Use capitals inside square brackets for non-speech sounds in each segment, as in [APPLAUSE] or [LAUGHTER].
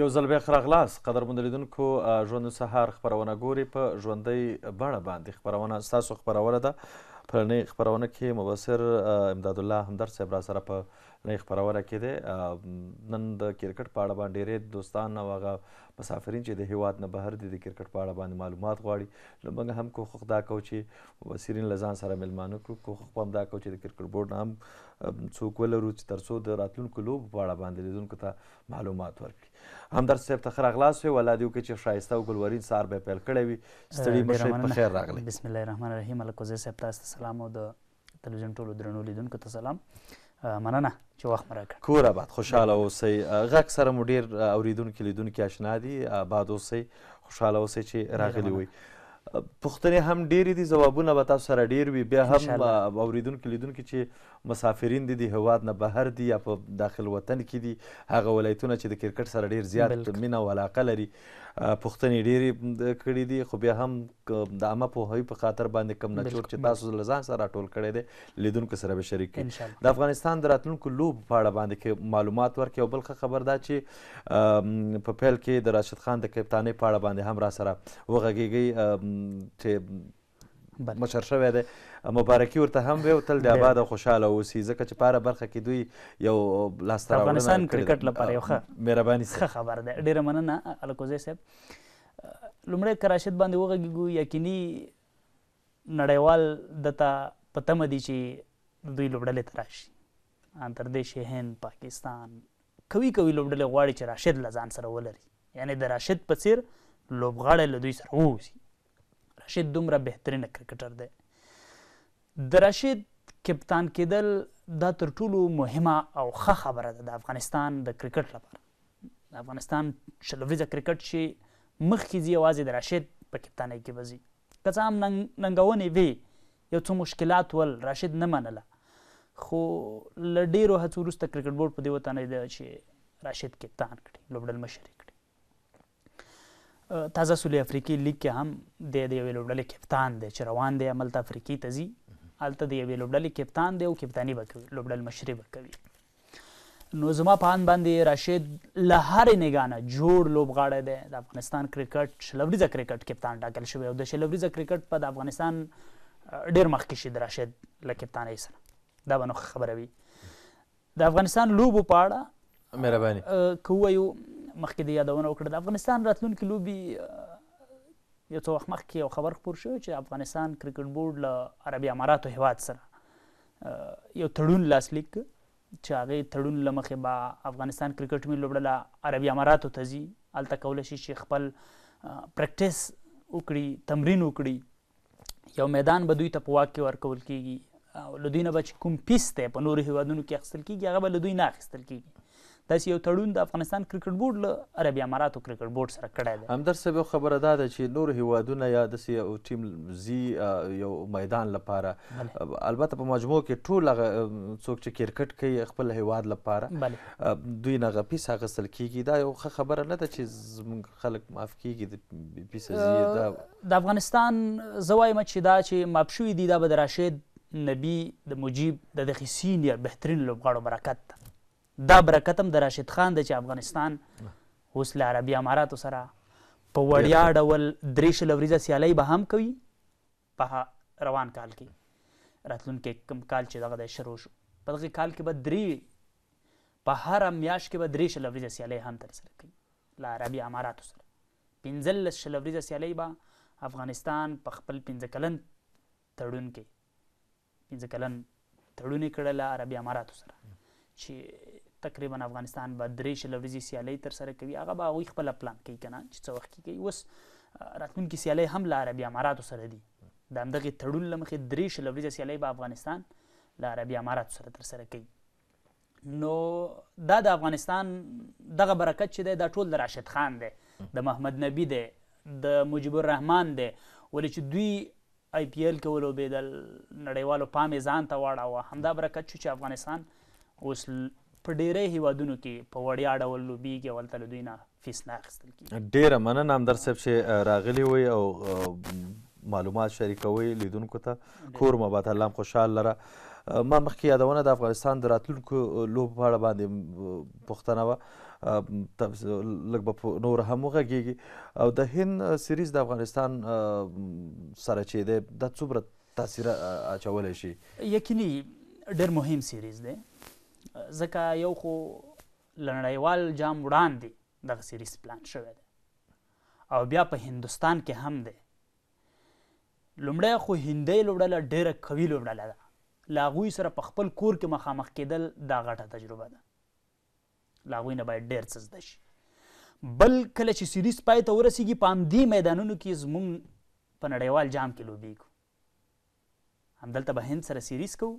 یو ځل بیا ښه راغلاست قدرمنده لیدونکو ژوند سهار خپرونه ګوري په ژوندۍ بڼه باندې خپرونه ستاسو خپرونه ده پرنۍ خپرونه کې مبصر امدادالله همدر صاحب را سره په نه خبرونه کېده نن د کرکټ په اړه باندې ډېرې دوستان او هغه مسافرین چې د هیواد نه بهر دي د کرکټ په اړه باندې معلومات غواړي نو موږ هم کوښښ دا کوو چې وسیرین لزان سره میلمانه کړو کوښښ هم دا کوو چې د کرکټ بورډ نه هم څوک ولرو چې تر څو د راتلونکو لوبو په اړه باندې لیدونکو ته معلومات ورکړي همدر صاحب ته ښه راغلاست وی ولا دیو کې چې ښایسته او ګلورین سار به پیل کړی وي ستړي مشر په خیر راغلی بسم الله الرحمن الرحیم الکوزه صاحب تاسو ته سلام او د تلویزیون ټولو درنو لیدونکو ته سلام مننه چې وخت مراکړ کور آباد خوشاله اوسئ غږ سره مو ډیر اوریدونکي لیدونکي آشنا دي آباد اوسئ خوشاله اوسئ چې راغلي وئ پوښتنې هم ډېرې دي ځوابونه به تاسو سره ډېر وي بیا هم اوریدونکي لیدونکي چې مسافرین دي د هواد نه بهر دي یا په داخل وطن کې دي هغه ولایتونه چې د کرکټ سره ډیر زیات مینه او علاقه لري پښتنې ډېرې کړې دي خو بیا هم د عامه پوهاوي په خاطر باندې کم نچوټ چې تاسو له ځان سره راټول کړی دی لیدونکو سره به شریک کړي د افغانستان د راتلونکو لوب په اړه باندې کې معلومات ورکړي او بل خبر دا چې په پیل کې د راشد خان د کپتانۍ په اړه باندې هم را سره وغږیږئ چې مشر شوی دی مبارکي ورته هم وی تل د آباد او خوشحاله اوسي ځکه چې په هره برخه کې دوی یو لاسته افغانستان کرکټ لپاره یو ښه مهرباني ښه خبر ده ډیره مننه الکوزی صاحب لومړی که راشد باندې وغږېږو یقیني نړیوال دته په تمه دي چې دوی لوبډلې ته راشي اندردیش هند پاکستان کوي کوي لوبډلې غواړي چې راشد له ځان سره ولري یعنی د راشد په څیر لوبغاړی له دوی سره واوسي رشید دومره بهترینه کرکټر دی د رشید کپتان کېدل دا تر ټولو مهمه او ښه خبره ده د افغانستان د کرکټ لپاره د افغانستان شلوریزه کرکټ شي مخکې ځي یوازې د رشید په کپتانۍ کې به ځي که څه هم ننګونې وي یو څه مشکلات ول راشد نه منله خو له ډېرو هڅو وروسته کرکټ بورډ په دې وتانېده چې راشد کپتان کړي لوبډلمشر تازه سولې افریقي لیگ کې هم د یوې لوبډلې کپتان دی چې روان دی هملته افریقې ته ځي هلته د یوې لوبډلې کپتان دی او کپتاني به کوي لوبډل مشري به کوي نو زما په اند باندې راشد له هرې نګاه نه جوړ لوبغاړی دی د افغانستان کرکټ شلوریزه کرکټ کپتان ټاکل شوی او د شلوریزه کرکټ په د افغانستان ډېر مخکې شي د راشد له کپتانۍ سره دا به نو خبره وي د افغانستان لوبو په اړه مهرباني که ووایو مخکې د یادونه وکړه د افغانستان راتلونکي لوبي یو څو وخت مخکې یو خبر خپور شو چې افغانستان کرکټ بورډ له عربي اماراتو هیواد سره یو تړون لاسلیک چې هغه تړون له مخې با افغانستان کرکټ مې لوبډله عربي اماراتو ته ځي الته کول شي چې خپل پریکټیس وکړي تمرین وکړي یو میدان به دوی ته په واک کې ورکول کیږي او لدوی نه بچ کوم پیس ته په نورو هیوادونو کې اخیستل کیږي هغه به لدوی نه اخیستل کیږي داسې یو تړون د افغانستان کرکټ بورډ له عربي اماراتو کرکټ بورډ سره کړی دی همدر صاحب یو خبره دا ده چې نور هیوادونه یا داسې یو ټیم زی یو میدان لپاره البته په مجموع کې ټول هغه څوک چې کرکټ کوي خپل هیواد لپاره دوی نه هغه پیسه اخیستل کیږي دا یو ښه خبره نه ده چې زموږ خلک معاف کیږي د پیسه زی دا د افغانستان زه وایم چې دا چې معاف شوي دي دا به د راشد نبی د مجیب د دغې سینیر بهترین لوبغاړو برکت ده دا برکتم د راشد خان د چې افغانستان اوس له عربي اماراتو سره په وړیا ډول درې شل ورځې سیالۍ به هم کوي په روان کال کې راتلونکي کم کال چې دغه د شروع شو په دغه کال کې به درې په هر میاش کې به درې شل ورځې سیالۍ هم تر سره کوي له عربي اماراتو سره پنځلس شل ورځې سیالۍ به افغانستان په خپل پنځه کلن تړون کې پنځه کلن تړونې کړله عربي اماراتو سره چې تقریبا افغانستان به درې شل ورځې سیالي تر سره کوي هغه به هغوی خپل پلان کوي که نه چې څه وخت کې کوي اوس راتلونکي سیالۍ هم له عربي اماراتو سره دي د همدغې تړون له مخې درې شل ورځې سیالۍ به افغانستان له عربي اماراتو سره تر سره کوي نو دا د افغانستان دغه برکت چې دی دا ټول د راشد خان دی د محمد نبی دی د مجیب الرحمن دی ولې چې دوی آی پی ایل کولو به د نړیوالو پامې ځان ته واړاوه همدا برکت شو چې افغانستان اوس په ډیری هیوادونو کې په وړیا ډول لوبیږي او هلته له دوی نه فیس نه اخیستل کېږي ډیره مننه همدر صاحب چې راغلی وی او معلومات شریکوي لیدونکو ته کور مو بات الله خوشحال لره ما مخکې یادونه د افغانستان د راتلونکو لوبو په اړه باندې پوښتنه وه لږ به نور هم وغږیږي او د هند سیریز د افغانستان سره چې دی دا څومره تاثیر اچولی شي یقیني ډېر مهم سیریز دی ځکه یو خو لنړیوال جام وړاندې دغه سیریز پلان شوی دی او بیا په هندستان کې هم دی لومړی خو هندۍ لوبډله ډیره قوي لوبډله ده له هغوی سره په خپل کور کې مخامخ کېدل دا غټه تجربه ده له هغوی نه باید ډېر څه زده شي بل کله چې سیریز پای ته ورسیږي په همدې میدانونو کې زموږ په نړیوال جام کې لوبیږو همدلته به هند سره سیریز کوو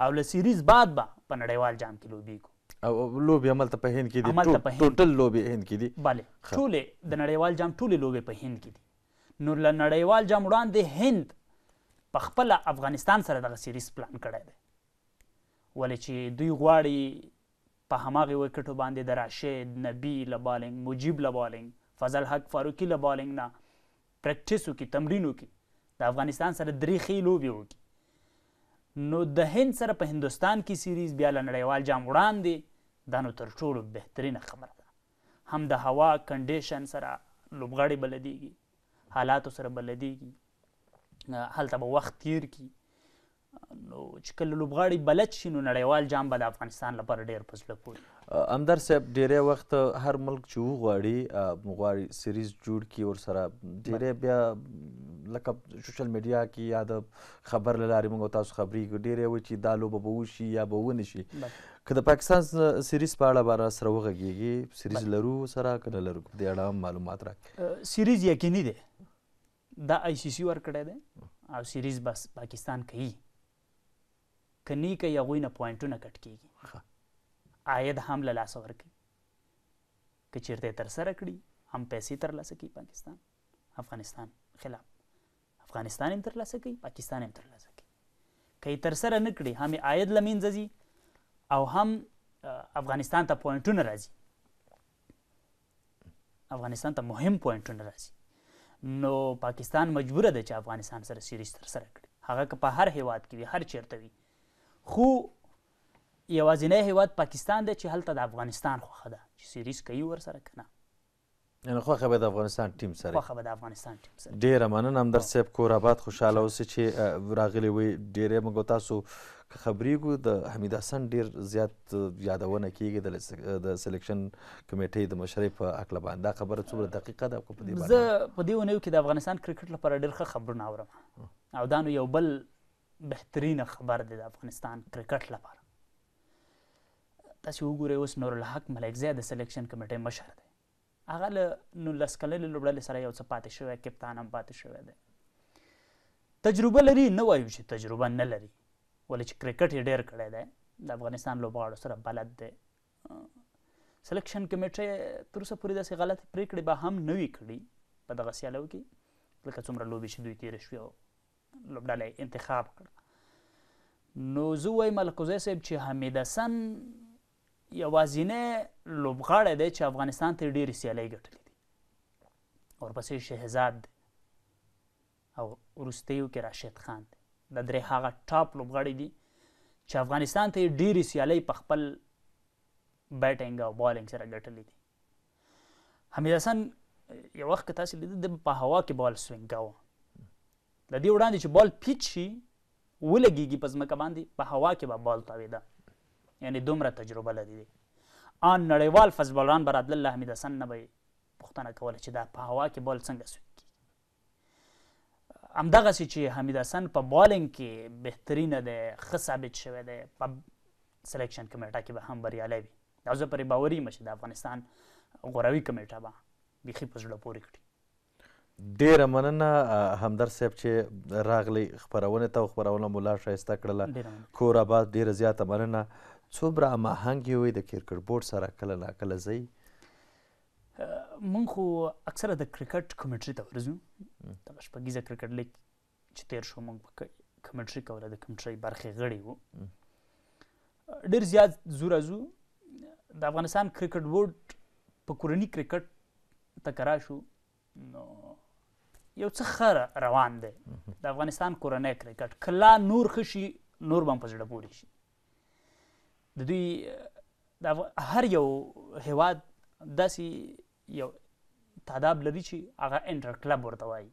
او له سیریز بعد به په نړیوال جام کې لوبي کو او لوبي عمل ته په هند کې دي ټوټل لوبي هند کې دي bale ټولې د نړیوال جام ټولې لوبي په هند کې دي نو له نړیوال جام وړاندې هند په خپل افغانستان سره دغه سیریز پلان کړی دی ولې چې دوی غواړي په هماغه وکټو باندې د راشد نبی لبالنګ مجیب لبالنګ فضل حق فاروقی لبالنګ نه پریکټیس وکي تمرین وکي د افغانستان سره درې خې لوبي وکي نو د هند سره په هندستان کې سیریز بیا لنړیوال جام وړاندې دا نو تر ټولو بهترینه خبره ده هم د هوا کنډیشن سره لوبغاړي بلدیږي حالاتو سره بلدیږي هلته به وخت تیر کی نو چې کله لوبغاړي بلد شي نو نړیوال جام به د افغانستان لپاره ډیر په زړه پورې امدر صاحب ډیری وخت هر ملک چې وغواړي غواړي سیریز جوړ کړي ورسره ډیری بیا لکه سوشل میډیا کې یا د خبر له لارې موږ تاسو خبرې ډیری وي چې دا لوبه به وشي یا به ونه شي که د پاکستان سیریز په اړه به سره وغږیږي سیریز لرو سره که نه لرو په دې اړه معلومات راکړي سیریز یقیني دی دا آی سی سی ورکړی دی او سیریز بس پاکستان کوي کني کوي هغوی نه پوینټونه کټ کیږي عاید هم له لاسه ورکوي که چیرته ترسره کړي هم پیسې ترلاسه کوي پاکستان افغانستان خلاف افغانستان هم ترلاسه کوي پاکستان هم ترلاسه کوي که یې ترسره نه کړي هم عاید له منځه ځي او هم افغانستان ته پوینټونه راځي افغانستان ته مهم پوینټونه راځي نو پاکستان مجبوره ده چې افغانستان سره سیریز ترسره کړي هغه که په هر هیواد کې وي هر چیرته وي خو یوازینی هیواد پاکستان دی چې هلته د افغانستان خوښه ده چې سیریز کوي ورسره که نه یعنې خوښه به د افغانستان ټیم سره خوښه به د افغانستان ټیم سره ډېره مننه همدر صاحب کور آباد خوشحاله اوسئ چې راغلی وي ډېری موږ تاسو که خبرېږو د حمید حسن ډېر زیات یادونه کیږي د سلیکشن کمیټې د مشرۍ په هکله باندې دا خبره څومره دقیقه ده او په دې زه په دې اونیو کې د افغانستان کرکټ لپاره ډېر ښه خبرونه اورم او دا نو یو بل بهترینه خبر دی د افغانستان کرکټ لپاره تاسو وګورئ اوس نور الحق ملک زیاد سلیکشن کمیټې مشر دی هغه له نولس کلنې لوبډلې سره یو څه پاتې شوی کپتان هم پاتې شوی دی تجربه لري نه وایو چې تجربه نه لري ولې چې کرکټ یې ډېر کړی دی د افغانستان لوبغاړو سره بلد دی سلیکشن کمیټې تر اوسه پورې داسې غلطې پرېکړې به هم نه وي کړي په دغه سیالیو کې لکه څومره لوبې چې دوی تېرې شوې لوبډلې انتخاب کړ نو زه وایم الکوزی صاحب چې حمید حسن یوازینه لوبغاړی دی چې افغانستان ته ډېرې سیالۍ ګټلې دي ورپسې شهزاد دی او وروستیو کې راشد خان دی د درې هغه ټاپ لوبغاړي دي چې افغانستان ته ډېرې سیالۍ په خپل بیټینګ او بالینګ سره ګټلې دي حمید حسن یو وخت تاسو لیدل د په هوا کې بال سوینګ کاوه د دې وړاندې چې بال پیچ شي ولګېږي په ځمکه باندې په هوا کې به بال تاوېده یعنی دومره تجربه لري دی ان نړیوال فزبالران به راتلل له حمید حسن نه به پوښتنه کوله چې دا په هوا کې بال څنګه سوی کېږي همدغسې چې حمید حسن په بالینګ کې بهترینه دی ښه ثابت شوی دی په سلیکشن کمیټه کې به هم بریالی وي دا زه پرې باوري یم چې د افغانستان غوروي کمیټه به بیخي په زړه پورې کړي ډیره مننه همدر صاحب چې راغلی خپرونې ته او خپرونه مو لا ښایسته کړله کور آباد ډیره زیاته مننه څومره هماهنګ یې وئ د کرکټ بورډ سره کله ناکله ځئ مونږ خو اکثره د کرکټ کمنټري ته ورځو دغه شپږیزه کرکټ لیګ چې تیر شو مونږ به کمنټري کوله د کمنټري برخې غړي وو ډېر زیات زور ازو د افغانستان کرکټ بورډ په کورني کرکټ ته کرا شو نو یو څه خره روان دی د افغانستان کورنۍ کرکټ کلا نور خشي نور بم پزړه پوری شي د دوی د هر یو هواد داسې یو تعداد لري چې هغه انټر کلب ورته وایي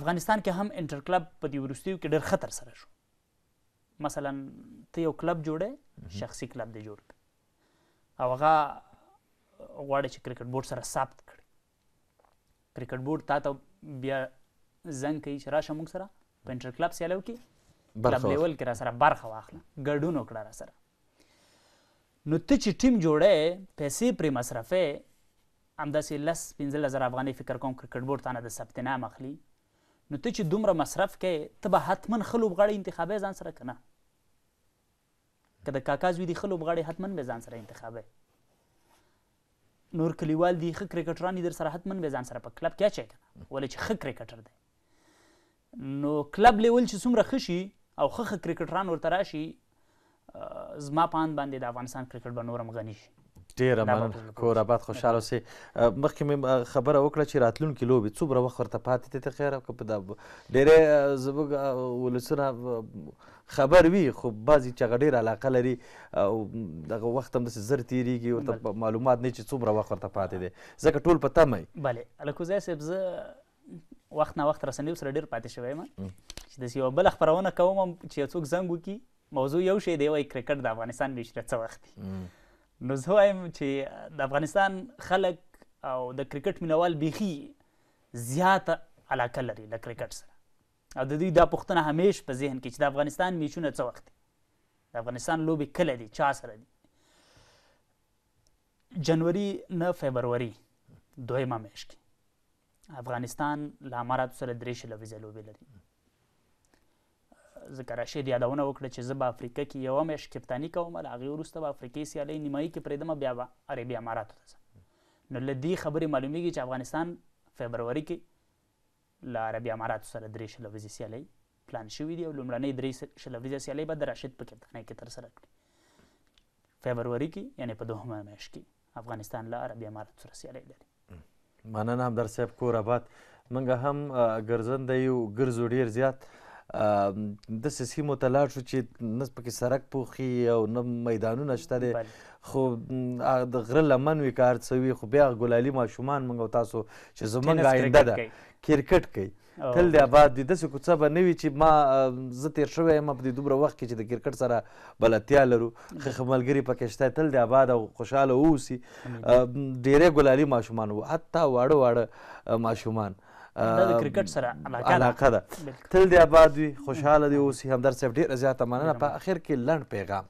افغانستان کې هم انټر کلب په دې ورستیو کې ډېر خطر سره شو مثلا ته یو کلب جوړې شخصي کلب دی جوړ او هغه غواړي چې کرکټ بورډ سره ثبت کرکټ بورډ تا ته بیا زنګ کوي چې راشه موږ سره په انټر کلب سیالیو کې کلب لیول کې را سره برخه واخله ګډون وکړه را سره نو ته چې ټیم جوړې پیسې پرې مصرفې همداسې لس پنځله زره افغانۍ فکر کوم کرکټ بورډ تانه د ثبت نام اخلي نو ته چې دومره مصرف کې ته به حتما ښه لوبغاړی انتخابی ځان سره که نه که د کاکا زوی دي ښه لوبغاړی حتما به ځان سره انتخابی نور کلیوال دي ښه کرکټران دي در سره حتما به ځان سره په کلب کې اچوي که ولې چې ښه کرکټر دی نو کلب لیول چې څومره ښه شي او ښه ښه کرکټران ورته راشي زما په اند باندې د افغانستان کرکټ به نور هم غني شي ډیره مننه کوربات خوشاله اوسئ مخکې مې خبره وکړه چې راتلونکي لوبې څومره وخت ورته پاتې دی تخیره که په ډېرې زموږ ولسونه خبر وي خو بعضې چې هغه ډېره علاقه لري او دغه وخت هم داسې زر تېرېږي ورته معلومات نه چې څومره وخت ورته پاتې دی ځکه ټول په تمه یي بلې الکوزی صاحب زه وخت نه وخت رسنیو سره ډېر پاتې شوی یم چې داسې یوه بله خپرونه کوم چې یو څوک زنګ وکړي موضوع یو شی دی وایي کرکټ د افغانستان بېشره څه وخت دی نو زه وایم چې د افغانستان خلک او د کرکټ مینوال بیخي زیاته علاقه لري له کرکټ سره او د دوی دا پوښتنه همیش په ذهن کې چې د افغانستان میچونه څه وخت دي د افغانستان لوبې کله دي چا سره دي جنوري نه فبروري دویمه میاشت کې افغانستان له اماراتو سره درې شلو ویزه لوبې لري ذکر رشید یادونه وکړه چې زه په افریقا کې یوه میاشت کپتاني کوم له هغې وروسته به افریقایي سیالۍ نیمایي کې پرېږدم بیا به عربي اماراتو ته ځم نو له دې خبرې معلومیږي چې افغانستان فبروري کې له عربي اماراتو سره درې شل ورځې سیالۍ پلان شوي دي او لومړنۍ درې شل ورځې سیالۍ به د راشد په کپتانۍ کې ترسره کړي فبروري کې یعنې په دوهمه میاشت کې افغانستان له عربي اماراتو سره سیالۍ لري مننه همدر صاحب کور آباد منګه هم ګرځنده یو ګرځو ډیر زیات داسې سیمو ته لاړ شو چې نه پکې سړک پوښي او نه میدانونه شته دی خو د غره لمن وي که هر څه وي خو بیا ګلالي ماشومان موږ او تاسو چې زموږ آینده ده کرکټ کوي تل دی آباد دی داسې کوڅه به نه وي چې ما زه تېر شوی یم په دې دومره وخت کې چې د کرکټ سره بلدتیا لرو ښه ښه ملګري پکې شته تل دی آباد او خوشحاله واوسي ډېری ګلالي ماشومان وو حتی واړه واړه ماشومان دا د کرکټ سره علاقه ده تل دې آباد وي خوشحاله دې اوسي همدر صاحب ډېره زیاته مننه په اخر کې لنډ پیغام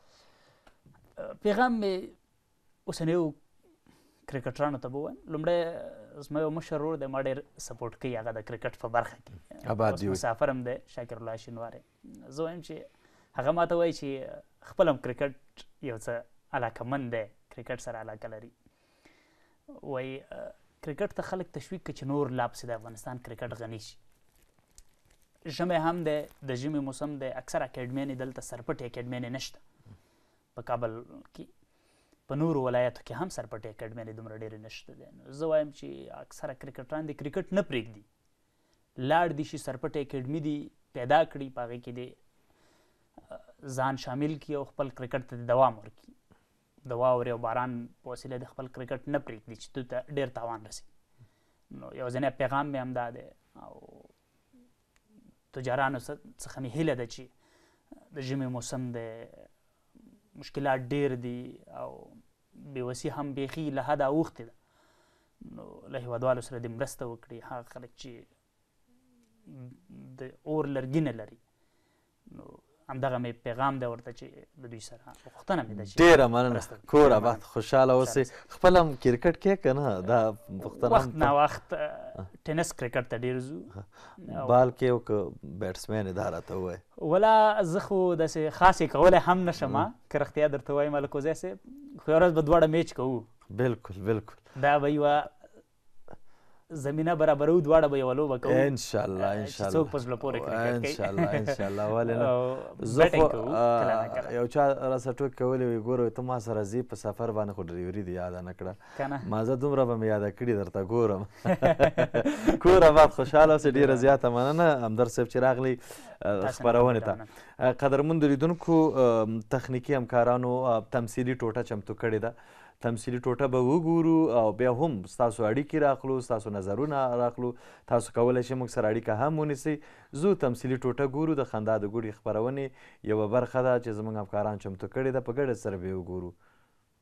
پیغام مې اوسنیو کرکټرانو ته به ووایم لومړی زما یو مشر ورور دی ما ډېر سپورټ کوي هغه د کرکټ په برخه کې آباد دی مسافر هم دی شاکر الله شینواری زه وایم چې هغه ماته وایي چې خپل هم کرکټ یو څه علاقه مند دی کرکټ سره علاقه لري وایي کرکټ ته خلک تشویق کړي چې نور لا پسې د افغانستان کرکټ غني شي ژمی هم دی د ژمي موسم دی اکثر اکیډمیانې دلته سرپټې اکیډمیانې نشته په کابل کې په نورو ولایتو کې هم سرپټې اکیډمۍ دومره ډېرې نشته دي زه وایم چې اکثره کرکټران د کرکټ نه پرېږدي لاړ دي شي سرپټې اکیډمۍ دي پیدا کړي په هغې کې دې ځان شامل کړي او خپل کرکټ ته دوام ورکړي د واورې او باران په وسیله د خپل کرکټ نه پرېږدي چې دوی ته ډېر تاوان رسي نو یو ځینی پیغام مې همدا دی او تجارانو څخه مې هیله ده چې د ژمي موسم د مشکلات ډېر دي او بېوسي هم بیخي له حده اوښتې ده نو له هېوادوالو سره دې مرسته وکړي هغه خلک چې د اور لرګي نه لري نو همدغه مې پیغام دی ورته چې د دوی سره وختنه مې ده چې ډیره مننه کور آباد خوشاله اوسې خپل هم کرکټ کې کنه دا پښتنه وخت نه وخت ټینس کرکټ ته ډیر زو بال کې یو بیټسمن اداره ته وای ولا زه خو د خاصې کوله هم نشم که رښتیا درته وایم الکوزې سه خو ورځ به دوړه میچ کوو بالکل بالکل دا به یو زمينه برابرو دواړه به یو لوبه کوو ان شاء الله ان شاء الله څوک پسله پورې کرکټ کوي ان شاء الله ان شاء الله [LAUGHS] ولې نه زه خو یو چا را سټو کولې وي ګوره ته ما سره زی په سفر باندې خو ډریوري دی یاد نه کړه ما زه دومره به مې یاد کړی درته ګورم کوره [LAUGHS] باد خوشاله اوسې ډیره زیاته مننه همدر صاحب چې راغلی خبرونه ته قدرمن دریدونکو تخنیکی همکارانو تمثیلی ټوټه چمتو کړې ده تمثیلي ټوټه به وګورو او بیا هم ستاسو اړیکې راخلو ستاسو نظرونه راخلو تاسو کولی شئ موږ سره اړیکه هم ونیسئ زه تمثیلي ټوټه ګورو د خندا د ګوډې خپرونې یوه برخه ده چې زموږ همکاران چمتو کړې ده په ګډه سره به یې وګورو